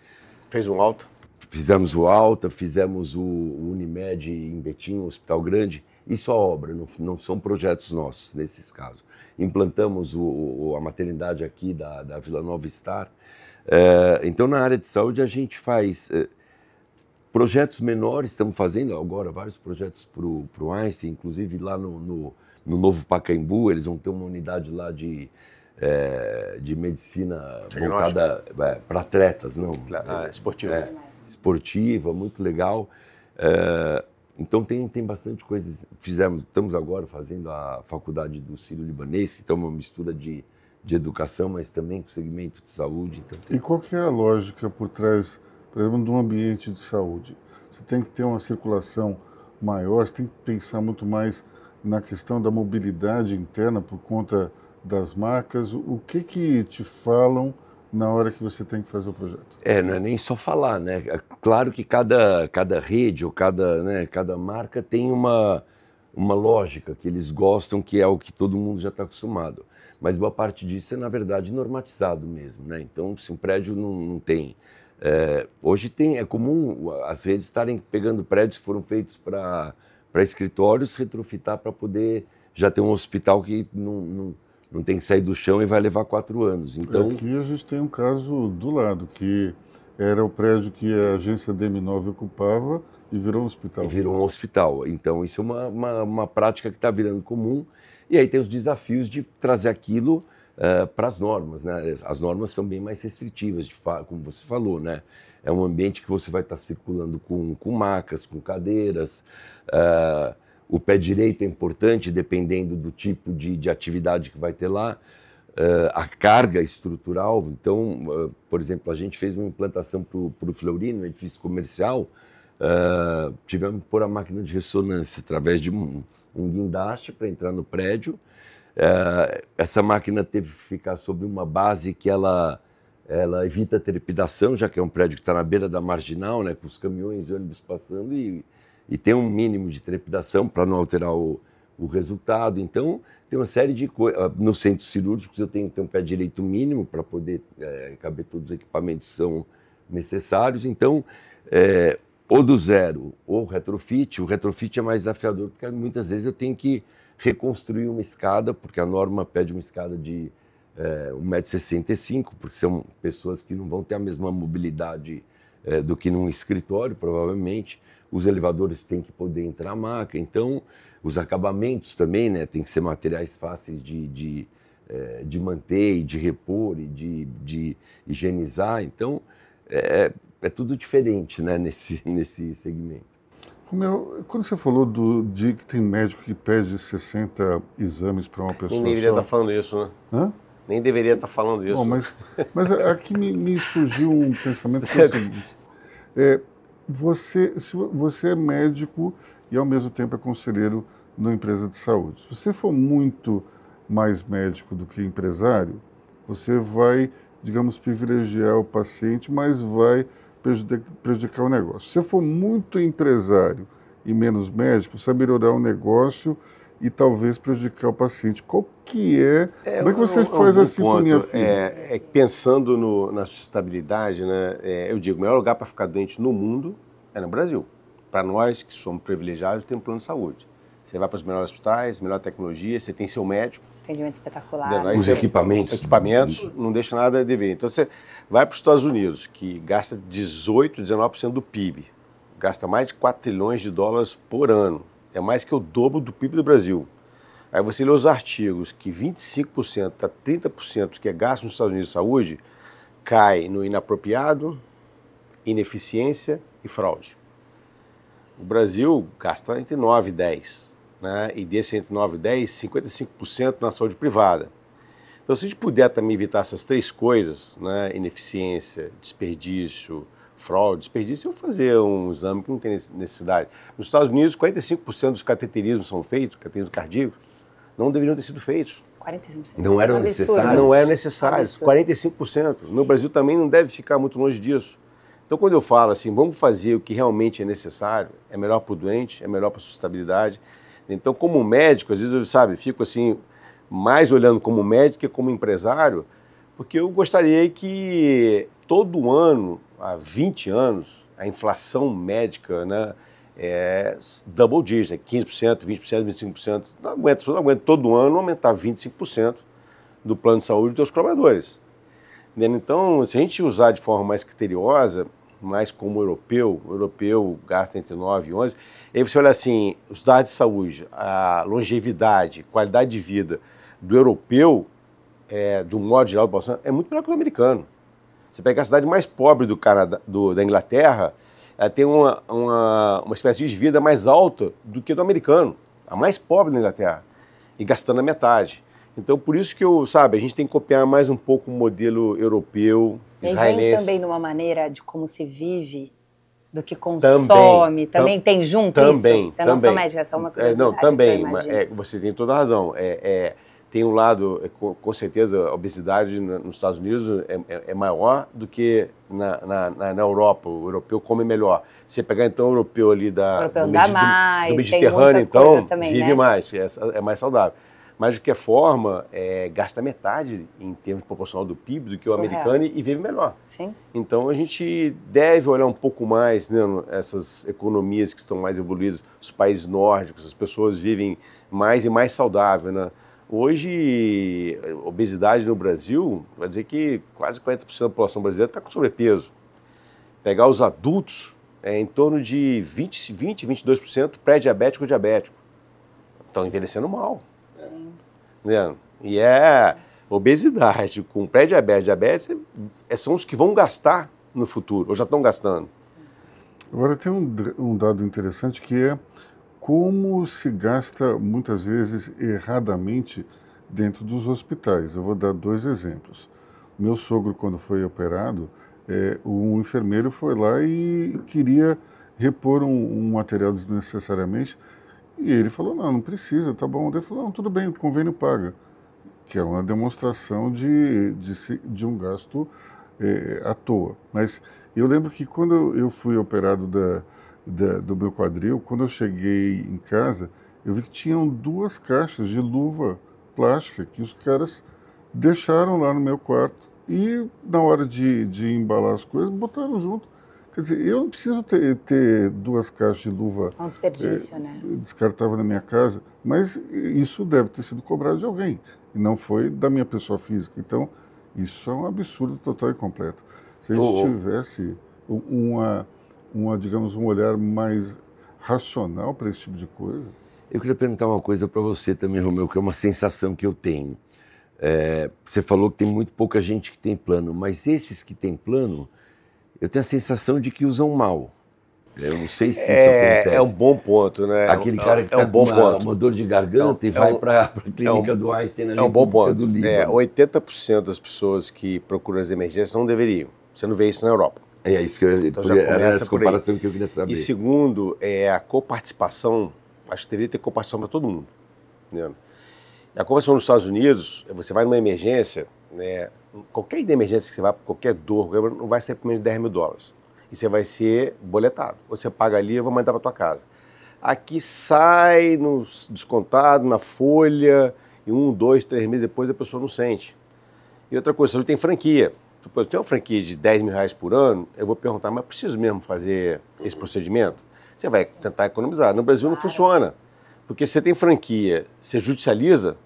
Fez um alto? Fizemos o Alta, fizemos o, o Unimed em Betim, o Hospital Grande. Isso é obra, não, não são projetos nossos nesses casos. Implantamos o, o, a maternidade aqui da, da Vila Nova Star. É, então, na área de saúde, a gente faz é, projetos menores, estamos fazendo agora vários projetos para o pro Einstein, inclusive lá no, no, no Novo Pacaembu, eles vão ter uma unidade lá de, é, de medicina voltada é, para atletas, não? É, ah, esportiva. É, esportiva, muito legal. Então tem, tem bastante coisas. Fizemos, estamos agora fazendo a faculdade do Ciro Libanês, que é uma mistura de, de educação, mas também com segmento de saúde. Então tem... E qual que é a lógica por trás, por exemplo, de um ambiente de saúde? Você tem que ter uma circulação maior, você tem que pensar muito mais na questão da mobilidade interna por conta das marcas. O que que te falam na hora que você tem que fazer o projeto. É, não é nem só falar, né? É claro que cada, cada rede ou cada, né, cada marca tem uma, uma lógica que eles gostam, que é o que todo mundo já está acostumado. Mas boa parte disso é, na verdade, normatizado mesmo, né? Então, se um prédio não, não tem... É, hoje tem, é comum as redes estarem pegando prédios que foram feitos para escritórios, retrofitar para poder já ter um hospital que não, não não tem que sair do chão e vai levar quatro anos. Então... Aqui a gente tem um caso do lado, que era o prédio que a agência DM9 ocupava e virou um hospital. E virou um hospital. Então, isso é uma, uma, uma prática que está virando comum. E aí tem os desafios de trazer aquilo uh, eh, para as normas. Né? As normas são bem mais restritivas, como você falou. Né? É um ambiente que você vai estar tá circulando com, com macas, com cadeiras. Uh, o pé direito é importante, dependendo do tipo de, de atividade que vai ter lá. Uh, a carga estrutural. Então, uh, por exemplo, a gente fez uma implantação para o Fleury, no edifício comercial. Uh, tivemos que pôr a máquina de ressonância através de um, um guindaste para entrar no prédio. essa máquina teve que ficar sobre uma base que ela, ela evita trepidação, já que é um prédio que está na beira da marginal, né, com os caminhões e ônibus passando e e tem um mínimo de trepidação para não alterar o, o resultado. Então, tem uma série de coisas. Ah, no centro cirúrgico, eu tenho que ter um pé direito mínimo para poder é, caber todos os equipamentos que são necessários. Então, é, eh, ou do zero ou retrofit. O retrofit é mais desafiador, porque muitas vezes eu tenho que reconstruir uma escada, porque a norma pede uma escada de é, eh, 1,65m, porque são pessoas que não vão ter a mesma mobilidade é, do que num escritório, provavelmente os elevadores têm que poder entrar maca, então os acabamentos também, né? Tem que ser materiais fáceis de, de, é, de manter e de repor e de, de higienizar. Então é, é tudo diferente, né? Nesse, nesse segmento. Romeu, quando você falou do, de que tem médico que pede 60 exames para uma pessoa. Nem deveria estar tá falando isso, né? Hã? Nem deveria estar tá falando isso. Bom, mas, mas é, aqui me, me surgiu um pensamento que é o seguinte. É, você, se você é médico e ao mesmo tempo é conselheiro numa empresa de saúde. Se você for muito mais médico do que empresário, você vai, digamos, privilegiar o paciente, mas vai prejudicar o negócio. Se você for muito empresário e menos médico, você vai melhorar o negócio e talvez prejudicar o paciente. Qual que é? é Como é que você faz assim com minha filha? É, é pensando no, na sustentabilidade, né? É, eu digo, o melhor lugar para ficar doente no mundo é no Brasil. Para nós que somos privilegiados, um plano de saúde. Você vai para os melhores hospitais, melhor tecnologia, você tem seu médico. Atendimento espetacular. os equipamentos. Equipamentos, não deixa nada a dever. Então você vai para os Estados Unidos, que gasta 18, 19% do PIB, gasta mais de 4 trilhões de dólares por ano é mais que o dobro do PIB do Brasil. Aí você lê os artigos que 25% a 30% que é gasto nos Estados Unidos de saúde cai no inapropriado, ineficiência e fraude. O Brasil gasta entre 9 e 10, né? e desse entre 9 e 10, 55% na saúde privada. Então, se a gente puder também evitar essas três coisas, né? ineficiência, desperdício, fraude, desperdício, eu fazer um exame que não tem necessidade. Nos Estados Unidos, 45% dos cateterismos são feitos, cateterismos cardíacos, não deveriam ter sido feitos. 45%. Não eram necessários? Não eram necessários, 45%. No Brasil também não deve ficar muito longe disso. Então, quando eu falo assim, vamos fazer o que realmente é necessário, é melhor para o doente, é melhor para a sustentabilidade. Então, como médico, às vezes eu, sabe, fico assim, mais olhando como médico que como empresário, porque eu gostaria que todo ano, há 20 anos, a inflação médica né, é double digit, 15%, 20%, 25%. Não aguenta, não aguenta todo ano aumentar 25% do plano de saúde dos seus colaboradores. Então, se a gente usar de forma mais criteriosa, mais como europeu, o europeu gasta entre 9 e 11, aí você olha assim, os dados de saúde, a longevidade, qualidade de vida do europeu, é, de um modo geral, é muito melhor que o americano. Você pega a cidade mais pobre do Canadá, do, da Inglaterra, ela tem uma, uma, uma espécie de vida mais alta do que do americano, a mais pobre da Inglaterra, e gastando a metade. Então, por isso que eu, sabe, a gente tem que copiar mais um pouco o modelo europeu, israelense. Vem também numa maneira de como se vive, do que consome, também, também tam, tem junto também, isso? também, não só médica, só uma É, não, também, é, você tem toda a razão. É, é tem um lado, é, com certeza, a obesidade nos Estados Unidos é, é, é maior do que na, na, na, Europa. O europeu come melhor. Se pegar, então, o europeu ali da, europeu do, Medi mais, do, Mediterrâneo, então, também, vive né? mais, é, é, é mais saudável mas de qualquer forma é, gasta metade em termos proporcional do PIB do que o americano e vive melhor. Sim. Então a gente deve olhar um pouco mais né, essas economias que estão mais evoluídas, os países nórdicos, as pessoas vivem mais e mais saudável, né? Hoje, obesidade no Brasil, vai dizer que quase 40% da população brasileira está com sobrepeso. Pegar os adultos, é em torno de 20, 22% pré-diabético ou diabético. Estão envelhecendo mal. Sim. Né? E é obesidade com pré-diabetes, diabetes, é, são os que vão gastar no futuro, ou já estão gastando. Agora tem um, um dado interessante que é como se gasta muitas vezes erradamente dentro dos hospitais. Eu vou dar dois exemplos. Meu sogro, quando foi operado, é, um enfermeiro foi lá e queria repor um, um, material desnecessariamente e ele falou: não, não precisa, tá bom. Ele falou: não, tudo bem, o convênio paga. Que é uma demonstração de, de, de um gasto é, à toa. Mas eu lembro que quando eu fui operado da do meu quadril, quando eu cheguei em casa, eu vi que tinham duas caixas de luva plástica que os caras deixaram lá no meu quarto. E na hora de, de embalar as coisas, botaram junto. Quer dizer, eu não preciso ter, ter duas caixas de luva é um desperdício, é, né? Descartava na minha casa, mas isso deve ter sido cobrado de alguém, e não foi da minha pessoa física. Então, isso é um absurdo total e completo. Se a gente oh, oh. tivesse uma uma, digamos, um olhar mais racional para esse tipo de coisa? Eu queria perguntar uma coisa para você também, Romeu, que é uma sensação que eu tenho. É, você falou que tem muito pouca gente que tem plano, mas esses que têm plano, eu tenho a sensação de que usam mal. Eu não sei se é, isso acontece. É um bom ponto, né? É Aquele cara que está é um bom com uma, ponto. uma dor de garganta é, e vai é um, para a clínica é um, do Einstein na É um bom ponto. é, 80% das pessoas que procuram as emergências não deveriam. Você não vê isso na Europa. É isso que eu, então, já era essa comparação que eu queria saber. E segundo, é a coparticipação, acho que deveria ter coparticipação para todo mundo. Né? Entendeu? A coparticipação nos Estados Unidos, você vai numa emergência, né, qualquer emergência que você vai, qualquer dor, não vai ser por menos de 10 mil dólares. E você vai ser boletado. Ou você paga ali, eu vou mandar para tua casa. Aqui sai no descontado, na folha, e um, dois, três meses depois a pessoa não sente. E outra coisa, você tem franquia. Tipo, eu tenho uma franquia de 10 mil reais por ano, eu vou perguntar, mas preciso mesmo fazer esse procedimento? Você vai tentar economizar. No Brasil não funciona. Porque se você tem franquia, você judicializa,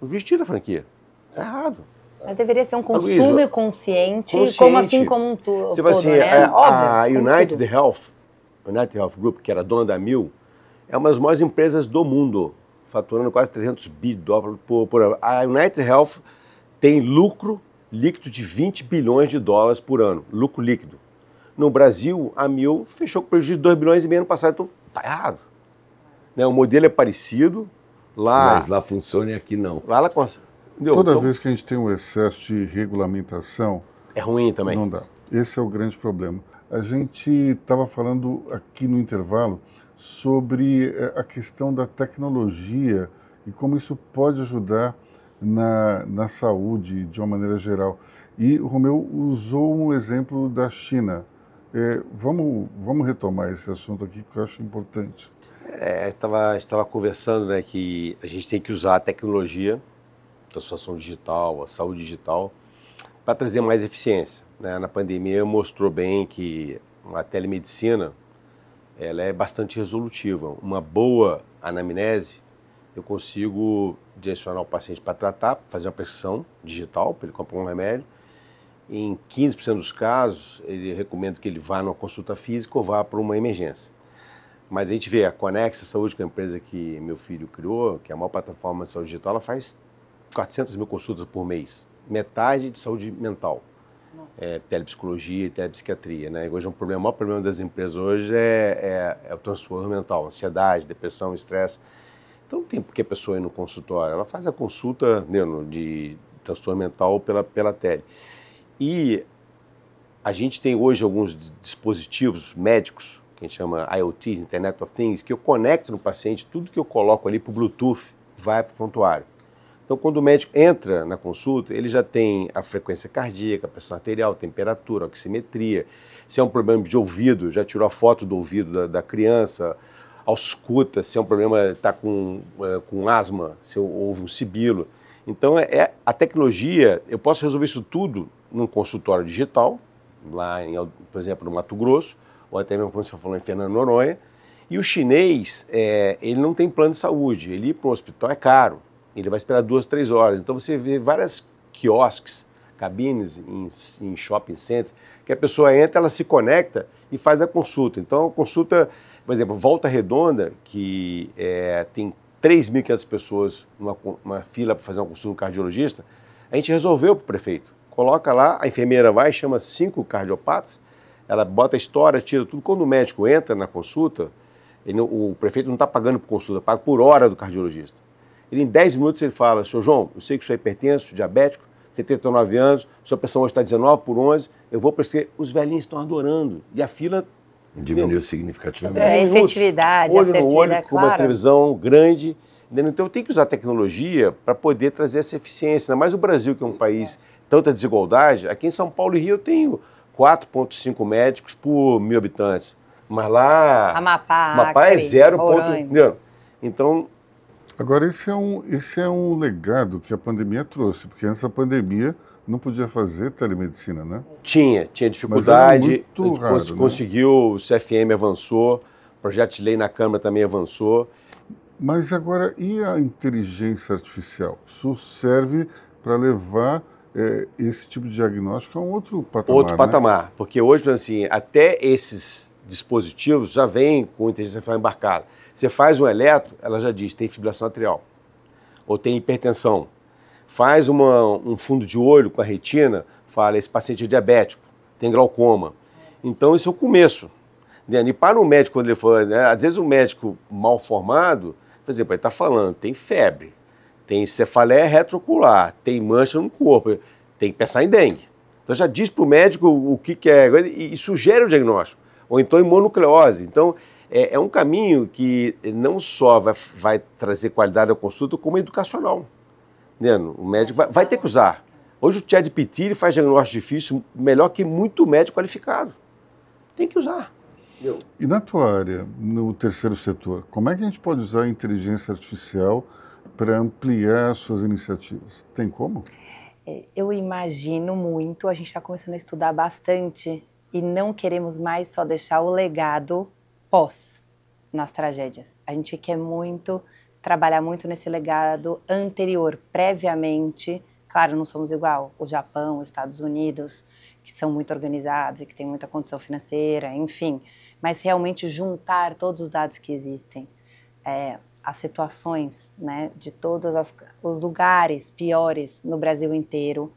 o juiz tira a franquia. Está errado. Mas deveria ser um consumo Luiz, consciente, consciente, como assim como um tu, Você todo, vai assim, né? a, a, a United Health, United Health Group, que era dona da Mil, é uma das maiores empresas do mundo, faturando quase 300 bi de por, por ano. A United Health tem lucro líquido de 20 bilhões de dólares por ano, lucro líquido. No Brasil, a Mil fechou com prejuízo de 2 bilhões e meio no passado, então está errado. Né? O modelo é parecido, lá... Mas lá funciona e aqui não. Lá ela consegue. Toda então, vez que a gente tem um excesso de regulamentação... É ruim também. Não dá. Esse é o grande problema. A gente estava falando aqui no intervalo sobre eh, a questão da tecnologia e como isso pode ajudar na, na saúde de uma maneira geral. E o Romeu usou um exemplo da China. É, vamos, vamos retomar esse assunto aqui que eu acho importante. É, estava estava conversando né, que a gente tem que usar a tecnologia, a situação digital, a saúde digital, para trazer mais eficiência. Né? Na pandemia mostrou bem que a telemedicina ela é bastante resolutiva. Uma boa anamnese, eu consigo direcionar o paciente para tratar, fazer uma prescrição digital para ele comprar um remédio. Em 15% dos casos, ele recomenda que ele vá numa consulta física ou vá para uma emergência. Mas a gente vê a Conexa Saúde, que é uma empresa que meu filho criou, que é a maior plataforma de saúde digital, ela faz 400 mil consultas por mês, metade de saúde mental. É, telepsicologia e telepsiquiatria. Né? Hoje é um problema, o maior problema das empresas hoje é, é, é o transtorno mental, ansiedade, depressão, estresse. Então, o tempo que a pessoa é no consultório, ela faz a consulta né, de transtorno mental pela, pela tele. E a gente tem hoje alguns dispositivos médicos, que a gente chama IoTs, Internet of Things, que eu conecto no paciente, tudo que eu coloco ali por Bluetooth vai para o prontuário. Então, quando o médico entra na consulta, ele já tem a frequência cardíaca, a pressão arterial, temperatura, oximetria. Se é um problema de ouvido, já tirou a foto do ouvido da, da criança, ausculta, se é um problema, está com, é, com asma, se houve um sibilo. Então, é, é, a tecnologia, eu posso resolver isso tudo num consultório digital, lá, em, por exemplo, no Mato Grosso, ou até mesmo, como você falou, em Fernando Noronha. E o chinês, é, ele não tem plano de saúde. Ele ir para um hospital é caro. Ele vai esperar duas, três horas. Então, você vê várias quiosques cabines em, em shopping center, que a pessoa entra, ela se conecta e faz a consulta. Então, a consulta, por exemplo, Volta Redonda, que é, tem 3.500 pessoas numa fila para fazer uma consulta com cardiologista, a gente resolveu para o prefeito. Coloca lá, a enfermeira vai, chama cinco cardiopatas, ela bota a história, tira tudo. Quando o médico entra na consulta, ele, o prefeito não está pagando por consulta, paga por hora do cardiologista. Ele, em 10 minutos ele fala, senhor João, eu sei que o senhor é hipertenso, diabético, 79 anos, sua pressão hoje está 19 por 11, eu vou prescrever. Os velhinhos estão adorando. E a fila... Diminuiu significativamente. É, efetividade, Olho no olho, é né? claro. com uma televisão grande. Entendeu? Então, tem que usar tecnologia para poder trazer essa eficiência. Ainda mais o Brasil, que é um país é. tanta desigualdade. Aqui em São Paulo e Rio eu tenho 4,5 médicos por mil habitantes. Mas lá. Amapá. Amapá é 0. Ponto, então, Agora, esse é, um, esse é um legado que a pandemia trouxe, porque antes da pandemia não podia fazer telemedicina, né? Tinha, tinha dificuldade. Muito raro, cons né? Conseguiu, o CFM avançou, o projeto de lei na Câmara também avançou. Mas agora, e a inteligência artificial? Isso serve para levar é, esse tipo de diagnóstico a um outro patamar. Outro né? patamar, porque hoje, assim, até esses dispositivos já vêm com inteligência artificial embarcada. Você faz um eletro, ela já diz, tem fibrilação atrial ou tem hipertensão. Faz uma, um fundo de olho com a retina, fala, esse paciente é diabético, tem glaucoma. Então, esse é o começo. Né? E para o médico, quando ele for, né? às vezes o médico mal formado, por exemplo, ele está falando, tem febre, tem cefaleia retroocular, tem mancha no corpo, tem que pensar em dengue. Então já diz para o médico o que, que é e, e sugere o diagnóstico. Ou então imunucleose. Então, é, é um caminho que não só vai, vai, trazer qualidade ao consulta, como educacional. Entendeu? Né, o médico vai, vai, ter que usar. Hoje o Chad Pitti faz diagnóstico difícil melhor que muito médico qualificado. Tem que usar. Entendeu? E na tua área, no terceiro setor, como é que a gente pode usar a inteligência artificial para ampliar suas iniciativas? Tem como? É, eu imagino muito, a gente está começando a estudar bastante e não queremos mais só deixar o legado pós nas tragédias. A gente quer muito trabalhar muito nesse legado anterior, previamente. Claro, não somos igual o Japão, os Estados Unidos, que são muito organizados e que têm muita condição financeira, enfim. Mas realmente juntar todos os dados que existem, é, as situações né, de todos as, os lugares piores no Brasil inteiro,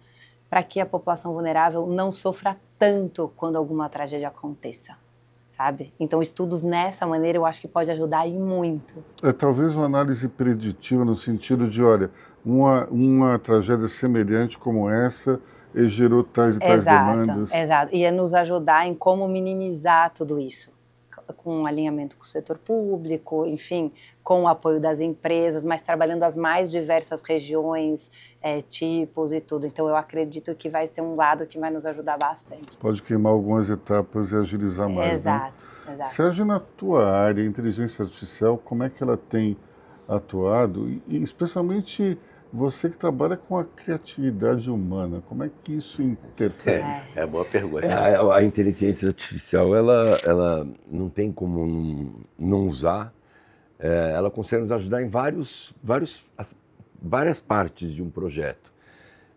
para que a população vulnerável não sofra tanto quando alguma tragédia aconteça sabe? Então, estudos nessa maneira eu acho que pode ajudar e muito. É talvez uma análise preditiva no sentido de, olha, uma, uma tragédia semelhante como essa gerou tais e tais exato, demandas. Exato, e é nos ajudar em como minimizar tudo isso com alinhamento com o setor público, enfim, com o apoio das empresas, mas trabalhando as mais diversas regiões, é, tipos e tudo. Então, eu acredito que vai ser um lado que vai nos ajudar bastante. Pode queimar algumas etapas e agilizar mais. Né? Exato, né? exato. Sérgio, na tua área, inteligência artificial, como é que ela tem atuado, e especialmente você que trabalha com a criatividade humana, como é que isso interfere? É, é boa pergunta. É, a, a, inteligência artificial, ela, ela não tem como não, não usar. É, ela consegue nos ajudar em vários, vários, as, várias partes de um projeto.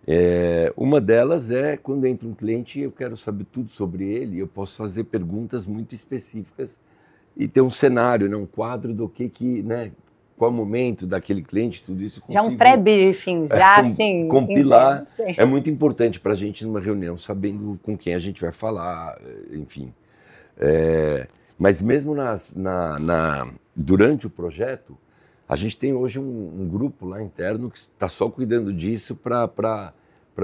É, uma delas é quando entra um cliente e eu quero saber tudo sobre ele, eu posso fazer perguntas muito específicas e ter um cenário, né, um quadro do que, que né, qual momento daquele cliente, tudo isso. Já um pré-briefing, é, já é, assim. Compilar é muito importante para a gente numa reunião, sabendo com quem a gente vai falar, eh, enfim. É, mas mesmo nas, na, na, durante o projeto, a gente tem hoje um, um grupo lá interno que está só cuidando disso para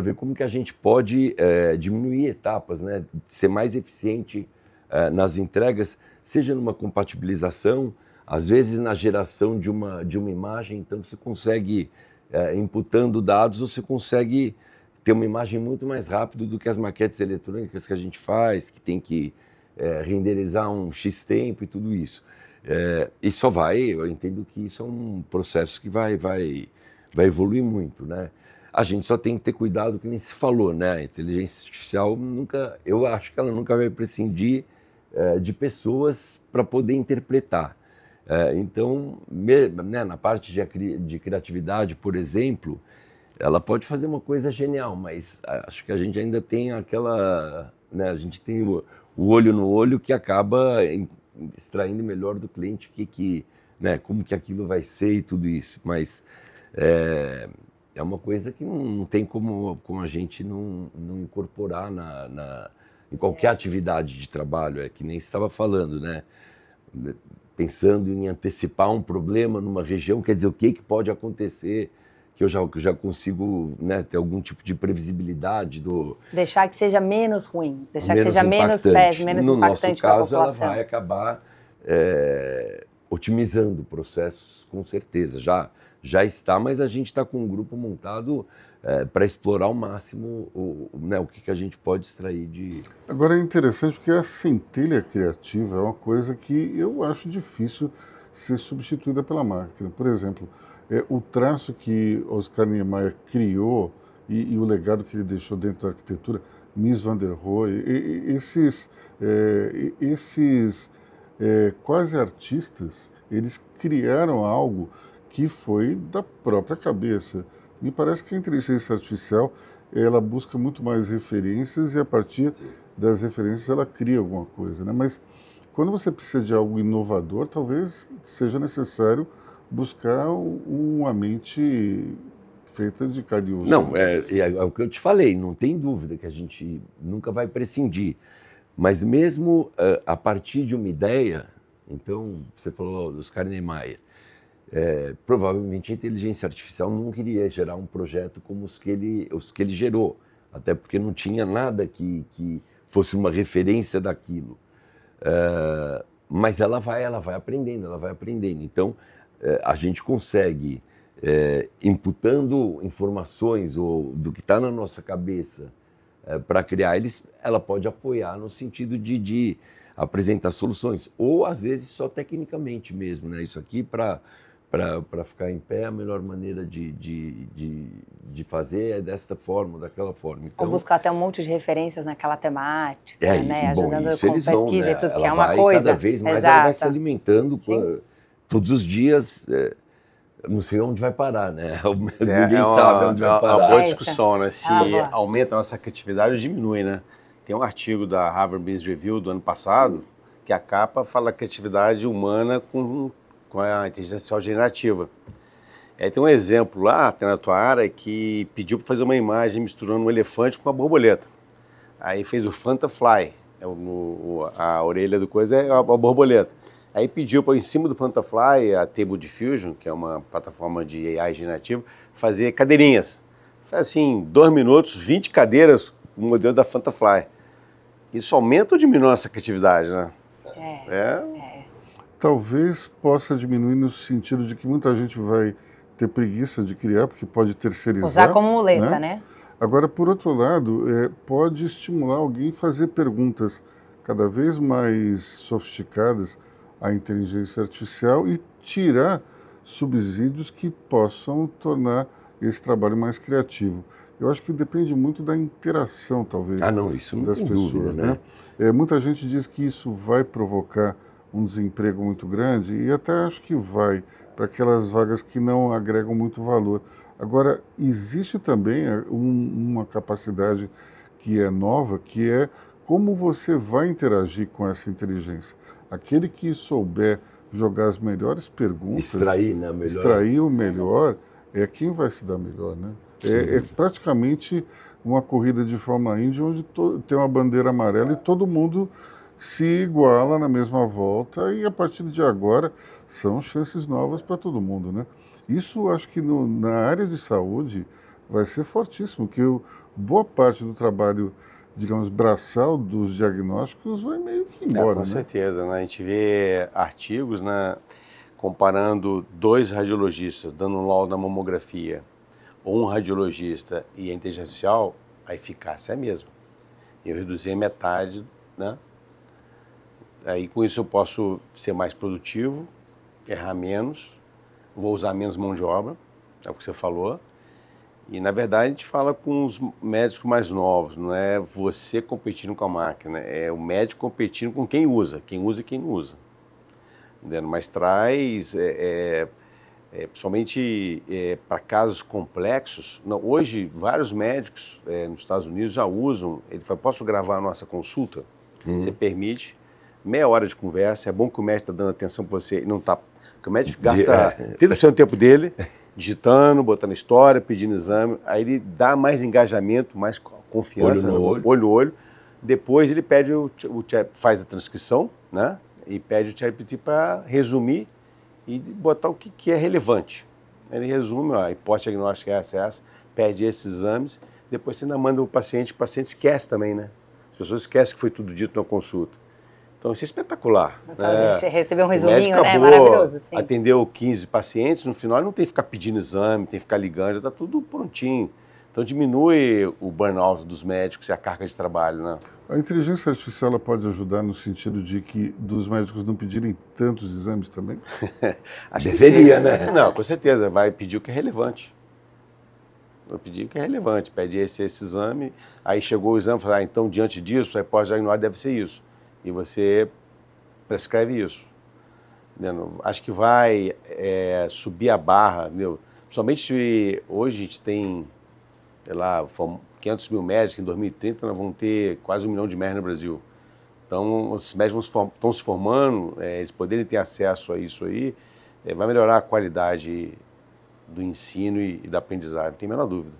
ver como que a gente pode é, diminuir etapas, né? ser mais eficiente eh, nas entregas, seja numa compatibilização, às vezes na geração de uma, de uma imagem, então você consegue, é, imputando dados, você consegue ter uma imagem muito mais rápido do que as maquetes eletrônicas que a gente faz, que tem que é, renderizar um X tempo e tudo isso. É, e só vai, eu entendo que isso é um processo que vai, vai, vai evoluir muito, né? A gente só tem que ter cuidado, que nem se falou, né? A inteligência artificial nunca, eu acho que ela nunca vai prescindir é, de pessoas para poder interpretar. É, então, me, né, na parte de, de, criatividade, por exemplo, ela pode fazer uma coisa genial, mas acho que a gente ainda tem aquela. Né, a gente tem o, o, olho no olho que acaba extraindo melhor do cliente o que, que, né, como que aquilo vai ser e tudo isso. Mas é, é uma coisa que não, não tem como, como a gente não, não incorporar na, na em qualquer é. atividade de trabalho. É que nem estava falando, né? pensando em antecipar um problema numa região, quer dizer, o que, que pode acontecer? Que eu já, já consigo né, ter algum tipo de previsibilidade do. Deixar que seja menos ruim, deixar menos que seja menos péssimo, menos no impactante No nosso caso, ela vai acabar é, otimizando processos, com certeza. Já, já está, mas a gente está com um grupo montado é, para explorar ao máximo o, né, o que, que a gente pode extrair de. Agora é interessante porque a centelha criativa é uma coisa que eu acho difícil ser substituída pela máquina. Por exemplo, é, o traço que Oscar Niemeyer criou e, e, o legado que ele deixou dentro da arquitetura, Mies van der Rohe, e, e, esses, é, esses é, quase artistas, eles criaram algo que foi da própria cabeça. Me parece que a inteligência artificial ela busca muito mais referências e a partir Sim. das referências ela cria alguma coisa, né? Mas quando você precisa de algo inovador, talvez seja necessário buscar uma mente feita de carne Não, é, é, é, o que eu te falei, não tem dúvida que a gente nunca vai prescindir. Mas mesmo uh, a partir de uma ideia, então você falou dos Carne Maia, é, provavelmente a inteligência artificial não queria gerar um projeto como os que ele, os que ele gerou, até porque não tinha nada que, que fosse uma referência daquilo. É, mas ela vai, ela vai aprendendo, ela vai aprendendo. Então, é, a gente consegue, é, imputando informações ou do que está na nossa cabeça é, para criar, eles, ela pode apoiar no sentido de, de apresentar soluções, ou às vezes só tecnicamente mesmo, né? Isso aqui para para ficar em pé, a melhor maneira de, de, de, de, fazer é desta forma, daquela forma. Então, Ou buscar até um monte de referências naquela temática, é, né? E, bom, Ajudando com pesquisa vão, né? e tudo, ela que é uma vai, coisa. cada vez mais Exato. ela vai se alimentando pra, todos os dias. É, não sei onde vai parar, né? É, Ninguém é uma, sabe onde é vai parar. Né? É uma boa discussão, né? Se aumenta a nossa criatividade ou diminui, né? Tem um artigo da Harvard Business Review do ano passado Sim. que a capa fala criatividade humana com com a inteligência artificial generativa. É, tem um exemplo lá, até na tua área, que pediu para fazer uma imagem misturando um elefante com uma borboleta. Aí fez o Fantafly, é o, o, a orelha do coisa é a, borboleta. Aí pediu para, em cima do Fantafly, a Table Diffusion, que é uma plataforma de AI generativa, fazer cadeirinhas. Foi assim, dois minutos, 20 cadeiras, o modelo da Fantafly. Isso aumenta ou diminui a nossa criatividade, né? É. é. é talvez possa diminuir no sentido de que muita gente vai ter preguiça de criar, porque pode terceirizar. Usar como muleta, né? né? Agora, por outro lado, é, pode estimular alguém a fazer perguntas cada vez mais sofisticadas à inteligência artificial e tirar subsídios que possam tornar esse trabalho mais criativo. Eu acho que depende muito da interação, talvez. Ah, não, isso não das pessoas, dúvida, né? né? É, muita gente diz que isso vai provocar um desemprego muito grande e até acho que vai para aquelas vagas que não agregam muito valor. Agora, existe também é, um, uma capacidade que é nova, que é como você vai interagir com essa inteligência. Aquele que souber jogar as melhores perguntas, extrair, né, melhor... extrair o melhor, é quem vai se dar melhor, né? É, é, praticamente uma corrida de Fórmula Índia onde tem uma bandeira amarela e todo mundo se iguala na mesma volta e a partir de agora são chances novas para todo mundo, né? Isso acho que no, na área de saúde vai ser fortíssimo, que eu, boa parte do trabalho, digamos, braçal dos diagnósticos vai meio que é, embora. É, com né? certeza, né? A gente vê artigos, né? Comparando dois radiologistas dando um laudo na mamografia, ou um radiologista e a inteligência artificial, a eficácia é a mesma. Eu reduzi a metade, né? Aí com isso eu posso ser mais produtivo, errar menos, vou usar menos mão de obra, é o que você falou. E na verdade a gente fala com os médicos mais novos, não é você competindo com a máquina, é o médico competindo com quem usa, quem usa e quem não usa. Entendendo? Mas traz, é, é, é, principalmente é, para casos complexos, não, hoje vários médicos é, nos Estados Unidos já usam, ele fala, posso gravar a nossa consulta? Hum. Você permite, meia hora de conversa, é bom que o médico está dando atenção para você e não está. Porque o médico gasta 30% é. do tempo dele digitando, botando história, pedindo exame. Aí ele dá mais engajamento, mais confiança, olho no olho. olho, olho. Depois ele pede o, o faz a transcrição, né? E pede o ChatGPT para resumir e botar o que, que é relevante. Ele resume, ó, a hipótese diagnóstica é essa, é essa, pede esses exames, depois você ainda manda o paciente, o paciente esquece também, né? As pessoas esquecem que foi tudo dito na consulta. Então isso é espetacular. Então, né? Receber um resuminho, né? Maravilhoso, sim. Atendeu 15 pacientes, no final não tem que ficar pedindo exame, tem que ficar ligando, já está tudo prontinho. Então diminui o burnout dos médicos e a carga de trabalho, né? A inteligência artificial pode ajudar no sentido de que dos médicos não pedirem tantos exames também? Acho Deveria, né? Não, com certeza. Vai pedir o que é relevante. Vai pedir o que é relevante. Pede esse, esse exame, aí chegou o exame, fala, ah, então diante disso, a hipótese diagnóstica deve ser isso e você prescreve isso. Entendeu? Né? Acho que vai é, subir a barra, entendeu? Somente hoje a gente tem, sei lá, 500 mil médicos, em 2030 nós vamos ter quase um milhão de médicos no Brasil. Então, esses médicos estão se formando, é, eles poderem ter acesso a isso aí, é, vai melhorar a qualidade do ensino e, e da aprendizagem, não tem a menor dúvida.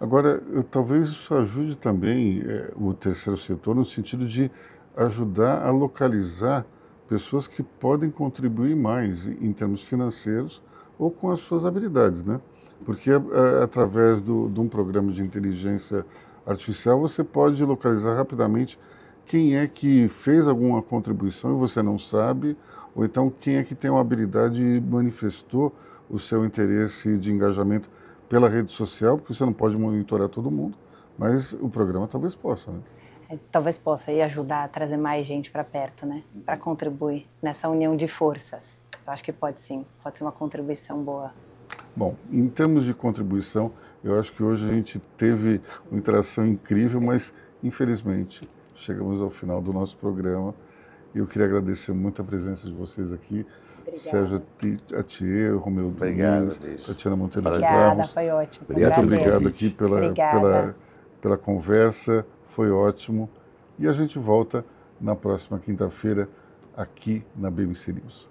Agora, eu, talvez isso ajude também é, o terceiro setor no sentido de ajudar a localizar pessoas que podem contribuir mais em termos financeiros ou com as suas habilidades, né? Porque é, é, através do, de um programa de inteligência artificial você pode localizar rapidamente quem é que fez alguma contribuição e você não sabe, ou então quem é que tem uma habilidade e manifestou o seu interesse de engajamento pela rede social, porque você não pode monitorar todo mundo, mas o programa talvez possa, né? É, talvez possa aí ajudar a trazer mais gente para perto, né? Para contribuir nessa união de forças. Eu acho que pode sim, pode ser uma contribuição boa. Bom, em termos de contribuição, eu acho que hoje a gente teve uma interação incrível, mas infelizmente chegamos ao final do nosso programa. Eu queria agradecer muito a presença de vocês aqui. Obrigada. Sérgio Atier, Romeu Obrigado, Domingos, Tatiana Monteiro Obrigada, foi ótimo. Foi muito obrigado aqui pela, pela, pela conversa foi ótimo e a gente volta na próxima quinta-feira aqui na BBC News.